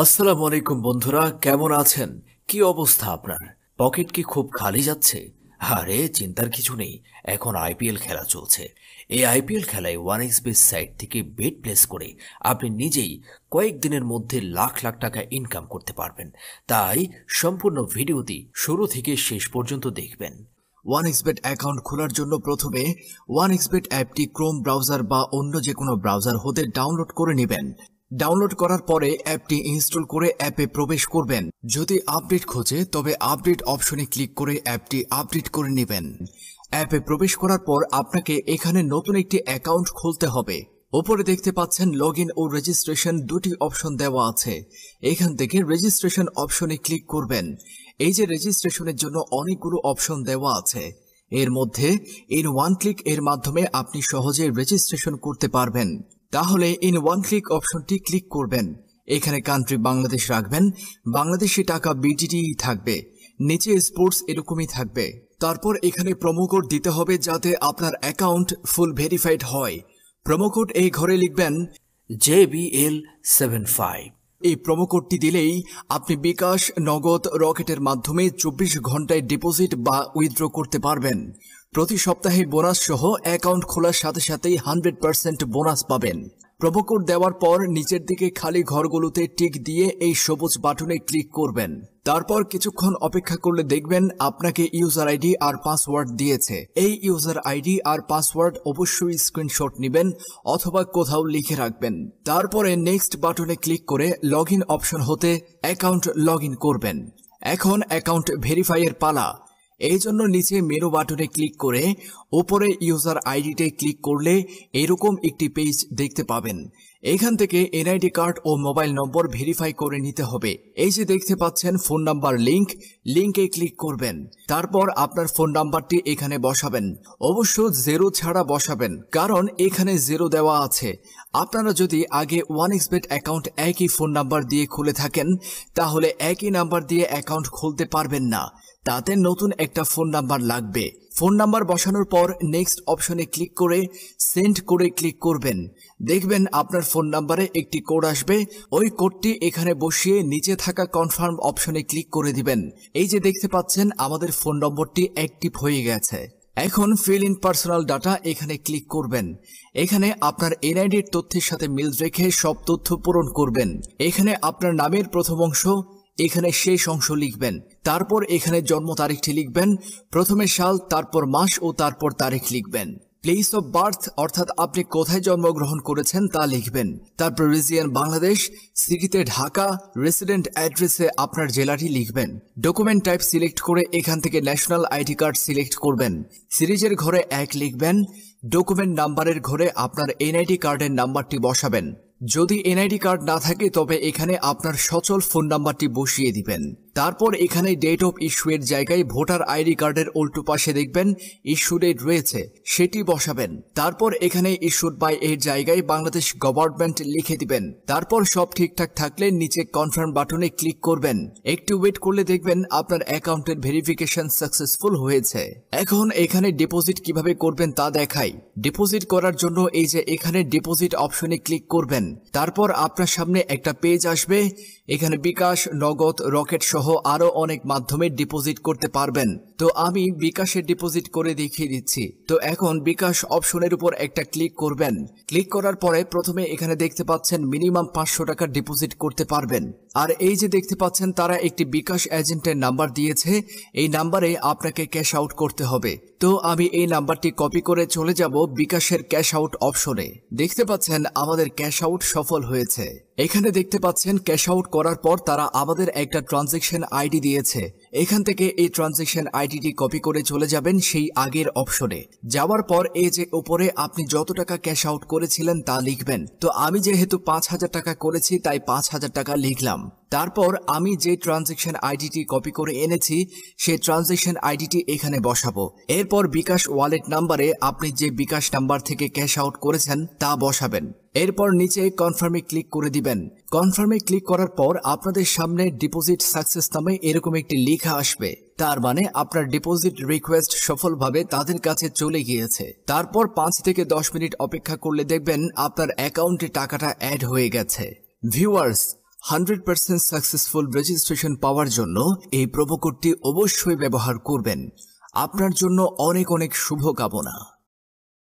আসসালাম আলাইকুম বন্ধুরা কেমন আছেন কি অবস্থা আপনার পকেট কি খুব খালি যাচ্ছে আরে চিন্তার কিছু নেই এখন আইপিএল খেলা চলছে এই আইপিএল খেলায় ওয়ান এক্স বেস সাইট থেকে বেড প্লেস করে আপনি নিজেই কয়েকদিনের মধ্যে লাখ লাখ টাকা ইনকাম করতে পারবেন তাই সম্পূর্ণ ভিডিওটি শুরু থেকে শেষ পর্যন্ত দেখবেন ওয়ান এক্সপেট অ্যাকাউন্ট খোলার জন্য প্রথমে ওয়ান এক্সপেট অ্যাপটি ক্রোম ব্রাউজার বা অন্য যে কোনো ব্রাউজার হতে ডাউনলোড করে নেবেন ডাউনলোড করার পরে অ্যাপটি ইনস্টল করে অ্যাপে প্রবেশ করবেন যদি আপডেট খোঁজে তবে আপডেট অপশনে ক্লিক করে অ্যাপটি আপডেট করে নেবেন অ্যাপে প্রবেশ করার পর আপনাকে এখানে নতুন একটি অ্যাকাউন্ট খুলতে হবে ওপরে দেখতে পাচ্ছেন লগ ও রেজিস্ট্রেশন দুটি অপশন দেওয়া আছে এখান থেকে রেজিস্ট্রেশন অপশনে ক্লিক করবেন এই যে রেজিস্ট্রেশনের জন্য অনেকগুলো অপশন দেওয়া আছে এর মধ্যে এর ওয়ান ক্লিক এর মাধ্যমে আপনি সহজে রেজিস্ট্রেশন করতে পারবেন তাহলে ইন ওয়ান ক্লিক অপশনটি ক্লিক করবেন এখানে কান্ট্রি বাংলাদেশ রাখবেন বাংলাদেশে টাকা বিটিটি থাকবে নিচে স্পোর্টস এরকমই থাকবে তারপর এখানে প্রোমোকোড দিতে হবে যাতে আপনার অ্যাকাউন্ট ফুল ভেরিফাইড হয় প্রোমোকোড এই ঘরে লিখবেন জে এল সেভেন ফাইভ এই প্রোমোকোডটি দিলেই আপনি বিকাশ নগদ রকেটের মাধ্যমে চব্বিশ ঘন্টায় ডিপোজিট বা উইথড্র করতে পারবেন প্রতি সপ্তাহে বোনাস সহ অ্যাকাউন্ট খোলার সাথে সাথেই হান্ড্রেড পার্সেন্ট বোনাস পাবেন প্রোমোকোড দেওয়ার পর নিচের দিকে খালি ঘরগুলোতে টিক দিয়ে এই সবুজ বাটনে ক্লিক করবেন তারপর কিছুক্ষণ অপেক্ষা করলে দেখবেন আপনাকে ইউজার আইডি আর পাসওয়ার্ড দিয়েছে এই ইউজার আইডি আর পাসওয়ার্ড অবশ্যই স্ক্রিনশট নেবেন অথবা কোথাও লিখে রাখবেন তারপরে নেক্সট বাটনে ক্লিক করে লগ অপশন হতে অ্যাকাউন্ট লগ করবেন এখন অ্যাকাউন্ট ভেরিফাইয়ের পালা এই জন্য নিচে মেনু বাটনে ক্লিক করে ওপরে ইউজার আইডিতে ক্লিক করলে এরকম একটি পেজ দেখতে পাবেন এখান থেকে এনআইডি কার্ড ও মোবাইল নম্বর ভেরিফাই করে নিতে হবে এই যে দেখতে পাচ্ছেন ফোন নাম্বার লিঙ্ক লিঙ্কে ক্লিক করবেন তারপর আপনার ফোন নাম্বারটি এখানে বসাবেন অবশ্য জেরো ছাড়া বসাবেন কারণ এখানে জেরো দেওয়া আছে আপনারা যদি আগে ওয়ান এক্সপেট অ্যাকাউন্ট একই ফোন নাম্বার দিয়ে খুলে থাকেন তাহলে একই নাম্বার দিয়ে অ্যাকাউন্ট খুলতে পারবেন না তাতে নতুন একটা ফোন নাম্বার লাগবে ফোন নাম্বার বসানোর পর নেক্সট অপশনে ক্লিক করে সেন্ড করে ক্লিক করবেন দেখবেন আপনার ফোন নাম্বারে একটি কোড আসবে ওই কোডটি এখানে বসিয়ে নিচে থাকা কনফার্ম অপশনে ক্লিক করে দিবেন এই যে দেখতে পাচ্ছেন আমাদের ফোন নম্বরটি অ্যাক্টিভ হয়ে গেছে এখন ফিল ইন পার্সোনাল ডাটা এখানে ক্লিক করবেন এখানে আপনার এনআইডির তথ্যের সাথে মিল রেখে সব তথ্য পূরণ করবেন এখানে আপনার নামের প্রথম অংশ এখানে শেষ অংশ লিখবেন তারপর এখানে জন্ম তারিখটি লিখবেন প্রথমে সাল তারপর মাস ও তারপর তারিখ লিখবেন প্লেস অফ বার্থ অর্থাৎ আপনি কোথায় জন্মগ্রহণ করেছেন তা লিখবেন তারপর রিজিয়ান বাংলাদেশ সিটিতে ঢাকা রেসিডেন্ট অ্যাড্রেসে আপনার জেলাটি লিখবেন ডকুমেন্ট টাইপ সিলেক্ট করে এখান থেকে ন্যাশনাল আইডি কার্ড সিলেক্ট করবেন সিরিজের ঘরে এক লিখবেন ডকুমেন্ট নাম্বারের ঘরে আপনার এনআইডি কার্ডের নাম্বারটি বসাবেন যদি এনআইডি কার্ড না থাকে তবে এখানে আপনার সচল ফোন নাম্বারটি বসিয়ে দিবেন তারপর এখানে ডেট অফ ইস্যু এর জায়গায় ভোটার আইডি কার্ডের উল্টো পাশে দেখবেন ইস্যু ডেট রয়েছে সেটি বসাবেন তারপর এখানে ইস্যুড বাই এর জায়গায় বাংলাদেশ গভর্নমেন্ট লিখে দিবেন তারপর সব ঠিকঠাক থাকলে নিচে কনফার্ম বাটনে ক্লিক করবেন একটু ওয়েট করলে দেখবেন আপনার অ্যাকাউন্টের ভেরিফিকেশন সাকসেসফুল হয়েছে এখন এখানে ডিপোজিট কিভাবে করবেন তা দেখাই ডিপোজিট করার জন্য এই যে এখানে ডিপোজিট অপশনে ক্লিক করবেন তারপর আপনার সামনে একটা পেজ আসবে এখানে বিকাশ নগদ রকেট সহ সহ আরও অনেক মাধ্যমে ডিপোজিট করতে পারবেন তো আমি বিকাশে ডিপোজিট করে দেখিয়ে দিচ্ছি তো এখন বিকাশ অপশনের উপর একটা ক্লিক করবেন ক্লিক করার পরে প্রথমে এখানে দেখতে পাচ্ছেন মিনিমাম পাঁচশো টাকা ডিপোজিট করতে পারবেন আর এই যে দেখতে পাচ্ছেন তারা একটি বিকাশ এজেন্টের নাম্বার দিয়েছে এই নাম্বারে আপনাকে ক্যাশ আউট করতে হবে তো আমি এই নাম্বারটি কপি করে চলে যাব বিকাশের ক্যাশ আউট অপশনে দেখতে পাচ্ছেন আমাদের ক্যাশ আউট সফল হয়েছে এখানে দেখতে পাচ্ছেন ক্যাশ আউট করার পর তারা আমাদের একটা ট্রানজেকশন আইডি দিয়েছে এখান থেকে এই ট্রানজেকশন আইডিটি কপি করে চলে যাবেন সেই আগের অপশনে যাওয়ার পর এই যে ওপরে আপনি যত টাকা ক্যাশ আউট করেছিলেন তা লিখবেন তো আমি যেহেতু পাঁচ হাজার টাকা করেছি তাই পাঁচ হাজার টাকা লিখলাম তারপর আমি যে ট্রানজেকশন আইডিটি কপি করে এনেছি সেই ট্রানজেকশন আইডিটি এখানে বসাবো এরপর বিকাশ ওয়ালেট নাম্বারে আপনি যে বিকাশ নাম্বার থেকে ক্যাশ আউট করেছেন তা বসাবেন এরপর নিচে কনফার্মে ক্লিক করে দিবেন কনফার্মে ক্লিক করার পর আপনাদের সামনে ডিপোজিট সাকসেস নামে এরকম একটি লেখা আসবে তার মানে আপনার ডিপোজিট রিকোয়েস্ট সফলভাবে তাদের কাছে চলে গিয়েছে তারপর পাঁচ থেকে দশ মিনিট অপেক্ষা করলে দেখবেন আপনার অ্যাকাউন্টে টাকাটা অ্যাড হয়ে গেছে viewers hundred percent successful registration পাওয়ার জন্য এই প্রোমো কোডটি অবশ্যই ব্যবহার করবেন আপনার জন্য অনেক অনেক শুভকামনা